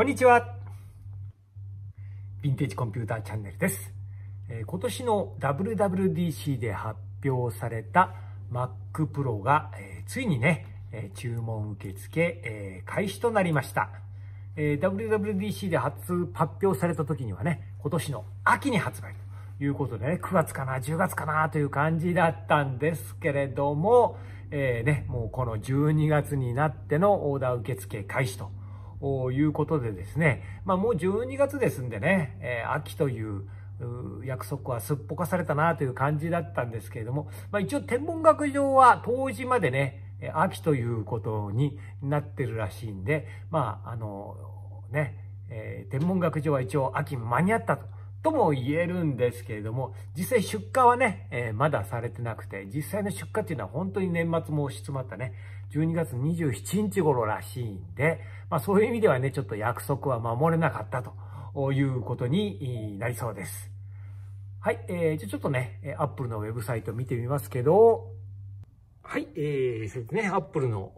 こんにちは。ヴィンテージコンピューターチャンネルです。えー、今年の WWDC で発表された Mac Pro が、えー、ついにね、えー、注文受付、え開始となりました。え WWDC で初発表された時にはね、今年の秋に発売ということでね、9月かな、10月かなという感じだったんですけれども、えね、もうこの12月になってのオーダー受付開始ということでですね、まあ、もう12月ですんでね、えー、秋という約束はすっぽかされたなという感じだったんですけれども、まあ、一応天文学上は冬至までね、秋ということになってるらしいんで、まあ、あの、ね、えー、天文学上は一応秋間に合ったと。とも言えるんですけれども、実際出荷はね、えー、まだされてなくて、実際の出荷っていうのは本当に年末も押し詰まったね、12月27日頃らしいんで、まあそういう意味ではね、ちょっと約束は守れなかったということになりそうです。はい、えー、じゃちょっとね、アップルのウェブサイト見てみますけど、はい、えー、そうですね、アップルの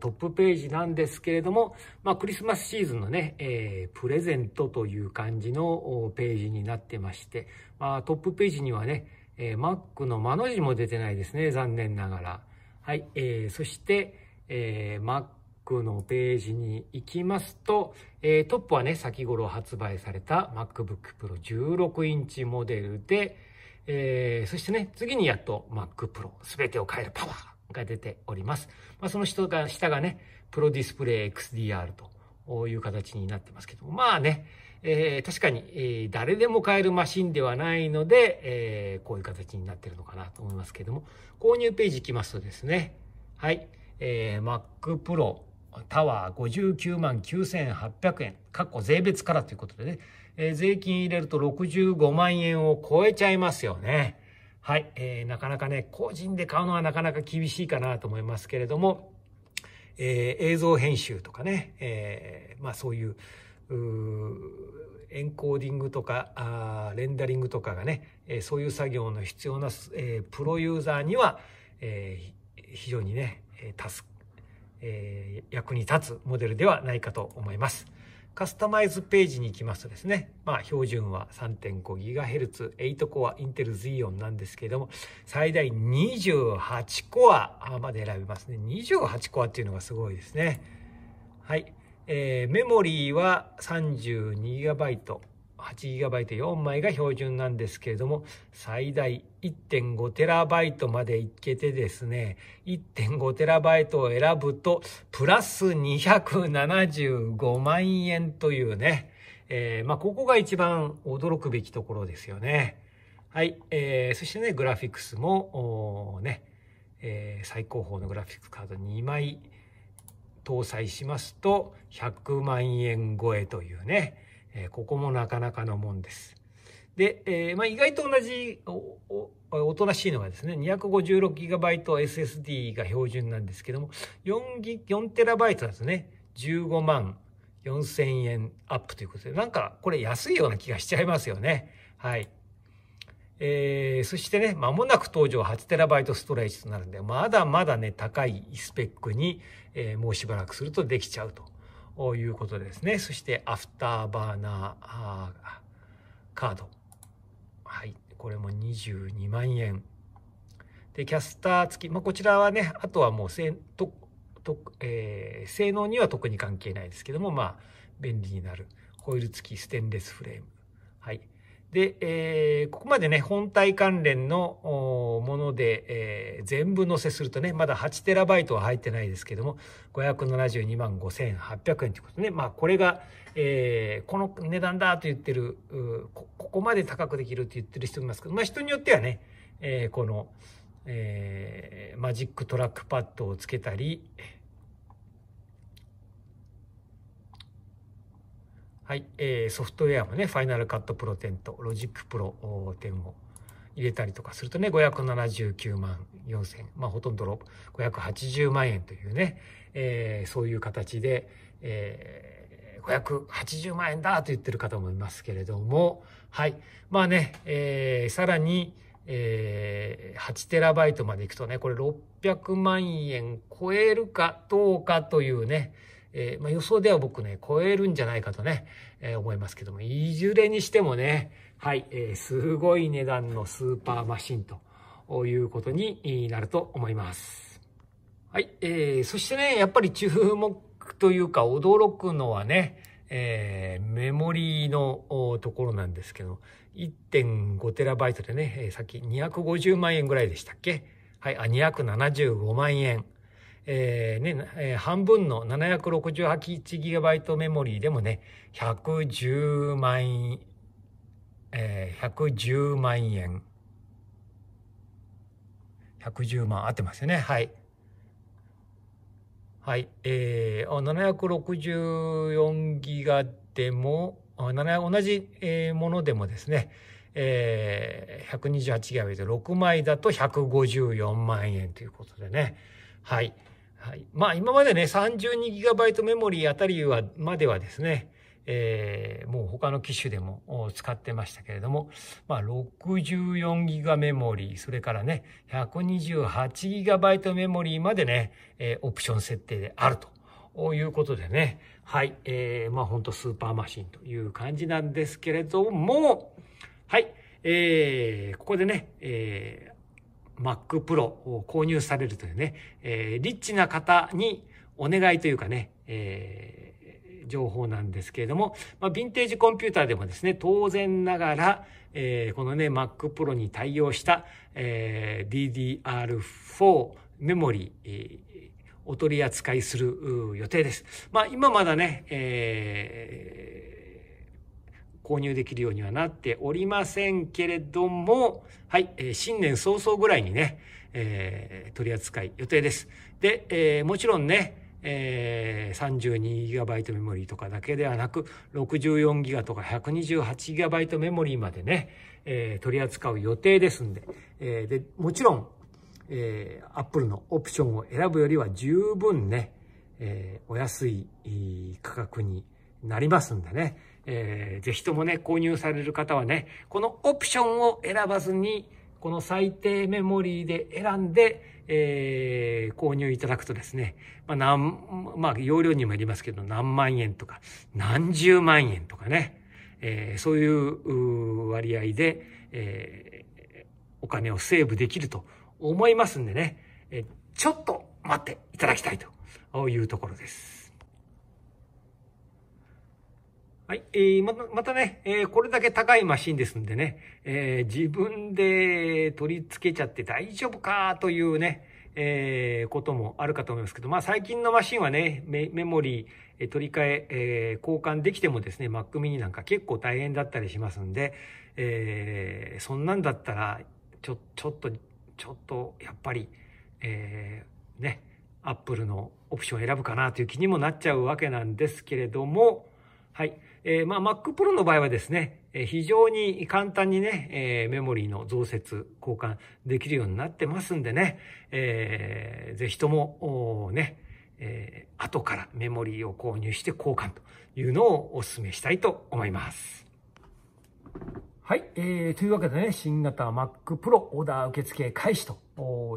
トップページなんですけれども、まあ、クリスマスシーズンのね、えー、プレゼントという感じのページになってまして、まあ、トップページにはね、えー、Mac の間の字も出てないですね、残念ながら。はい、えー、そして、えー、Mac のページに行きますと、えー、トップはね、先頃発売された MacBook Pro 16インチモデルで、えー、そしてね、次にやっと Mac Pro 全てを変えるパワーが出ております。まあ、その人が、下がね、プロディスプレイ XDR という形になってますけども、まあね、えー、確かに、えー、誰でも買えるマシンではないので、えー、こういう形になってるのかなと思いますけども、購入ページ行きますとですね、はい、えー、Mac Pro タワー59万9800円、かっこ税別からということでね、えー、税金入れると65万円を超えちゃいますよね。はい、えー、なかなかね、個人で買うのはなかなか厳しいかなと思いますけれども、えー、映像編集とかね、えー、まあそういう、うエンコーディングとかあレンダリングとかがね、えー、そういう作業の必要な、えー、プロユーザーには、えー、非常にね、えー、え役に立つモデルではないかと思います。カスタマイズページに行きますとですね、まあ、標準は 3.5GHz、8コア、インテル z e o n なんですけれども、最大28コアまで選べますね。28コアっていうのがすごいですね。はい。えー、メモリーは 32GB、8GB4 枚が標準なんですけれども、最大 1.5TB までいけてですね、1.5TB を選ぶと、プラス275万円というね、えー、まあ、ここが一番驚くべきところですよね。はい、えー、そしてね、グラフィックスも、ね、えー、最高峰のグラフィックカード2枚搭載しますと、100万円超えというね、えここもなかなかのもんです。で、えまあ、意外と同じおとなしいのがですね、256GB SSD が標準なんですけども、4TB だとね、15万4000円アップということで、なんかこれ安いような気がしちゃいますよね。はい。えー、そしてね、まもなく登場 8TB ストレージとなるんで、まだまだね、高いスペックに、えー、もうしばらくするとできちゃうと。ういうことですね。そして、アフターバーナーカード。はい。これも22万円。で、キャスター付き。まあ、こちらはね、あとはもう性とと、えー、性能には特に関係ないですけども、まあ、便利になる。ホイール付きステンレスフレーム。はい。で、えー、ここまでね、本体関連のもので、えー、全部載せするとね、まだ8イトは入ってないですけども、572万5800円ということで、ね、まあこれが、えー、この値段だと言ってるこ、ここまで高くできると言ってる人もいますけど、まあ人によってはね、えー、この、えー、マジックトラックパッドをつけたり、はい、えー、ソフトウェアもね、ファイナルカットプロ10とロジックプロ10を入れたりとかするとね、579万4000、まあほとんど580万円というね、えー、そういう形で、えー、580万円だと言ってる方もいますけれども、はい。まあね、えー、さらに、えー、8テラバイトまでいくとね、これ600万円超えるかどうかというね、えー、まあ、予想では僕ね、超えるんじゃないかとね、えー、思いますけども、いずれにしてもね、はい、えー、すごい値段のスーパーマシンということになると思います。はい、えー、そしてね、やっぱり注目というか驚くのはね、えー、メモリーのところなんですけど、1.5テラバイトでね、さっき250万円ぐらいでしたっけはい、あ、275万円。えー、ね、えー、半分の 768GB メモリーでもね、110万円、えー、110万円。110万、合ってますよね。はい。はい。えー、764 g b でも、同じものでもですね、えー、128 g b で6枚だと154万円ということでね。はい。はい。まあ今までね、32GB メモリーあたりは、まではですね、えー、もう他の機種でも使ってましたけれども、まあ、64 g b メモリー、それからね、128 g b メモリーまでね、えー、オプション設定であるということでね、はい、えー、まあ本当スーパーマシンという感じなんですけれども、はい、えー、ここでね、えー、Mac Pro を購入されるというね、えー、リッチな方にお願いというかね、えー、情報なんですけれども、まあ、ヴィンテージコンピューターでもですね、当然ながら、えー、このね、Mac Pro に対応した、えー、DDR4 メモリー、お取り扱いする予定です。まあ、今まだね、えー購入できるようにはなっておりませんけれども、はい、えー、新年早々ぐらいにね、えー、取り扱い予定です。で、えー、もちろんね、えー、32GB メモリーとかだけではなく 64GB とか 128GB メモリーまでね、えー、取り扱う予定ですんで,、えー、でもちろん、えー、Apple のオプションを選ぶよりは十分ね、えー、お安い価格になりますんでね、えー、ぜひともね、購入される方はね、このオプションを選ばずに、この最低メモリーで選んで、えー、購入いただくとですね、まあ、何、まあ、容量にもよりますけど、何万円とか、何十万円とかね、えー、そういう割合で、えー、お金をセーブできると思いますんでね、えちょっと待っていただきたいというところです。はい、えー、また、またね、えー、これだけ高いマシンですんでね、えー、自分で取り付けちゃって大丈夫かというね、えー、こともあるかと思いますけど、まあ最近のマシンはね、メモリー取り替ええー、交換できてもですね、Mac mini なんか結構大変だったりしますんで、えー、そんなんだったら、ちょ、ちょっと、ちょっと、やっぱり、えー、ね、Apple のオプションを選ぶかなという気にもなっちゃうわけなんですけれども、はい。えー、まあ、Mac Pro の場合はですね、えー、非常に簡単にね、えー、メモリーの増設、交換できるようになってますんでね、えー、ぜひとも、ね、えー、後からメモリーを購入して交換というのをお勧めしたいと思います。はい、えー、というわけでね、新型 Mac Pro オーダー受付開始と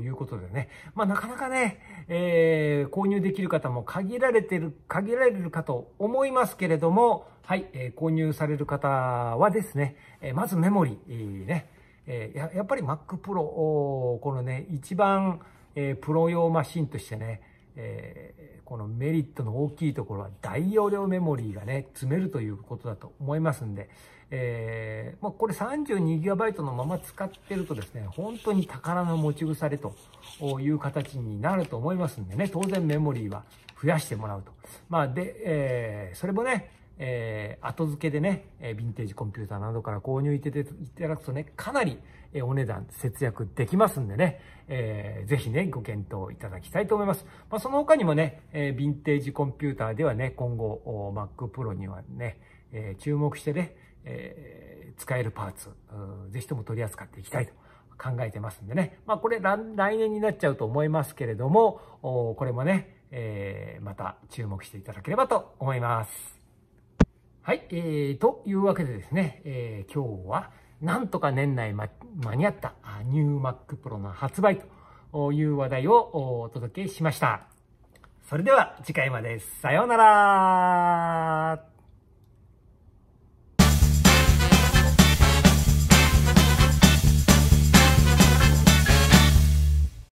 いうことでね、まあなかなかね、えー、購入できる方も限られてる、限られるかと思いますけれども、はい、えー、購入される方はですね、えー、まずメモリーね、えー、ややっぱり Mac Pro、このね、一番、えー、プロ用マシンとしてね、えー、このメリットの大きいところは大容量メモリーがね、詰めるということだと思いますんで、えー、まあ、これ 32GB のまま使ってるとですね、本当に宝の持ち腐れという形になると思いますんでね、当然メモリーは増やしてもらうと。まあ、で、えー、それもね、えー、後付けでね、えヴィンテージコンピューターなどから購入いていただくとね、かなり、えお値段節約できますんでね、えー、ぜひね、ご検討いただきたいと思います。まあ、その他にもね、えヴィンテージコンピューターではね、今後、Mac Pro にはね、え注目してね、えー、使えるパーツ、ぜひとも取り扱っていきたいと考えてますんでね。まあ、これ来年になっちゃうと思いますけれども、これもね、えー、また注目していただければと思います。はい、えー、というわけでですね、えー、今日はなんとか年内、間に合ったニューマックプロの発売という話題をお届けしました。それでは次回までさようなら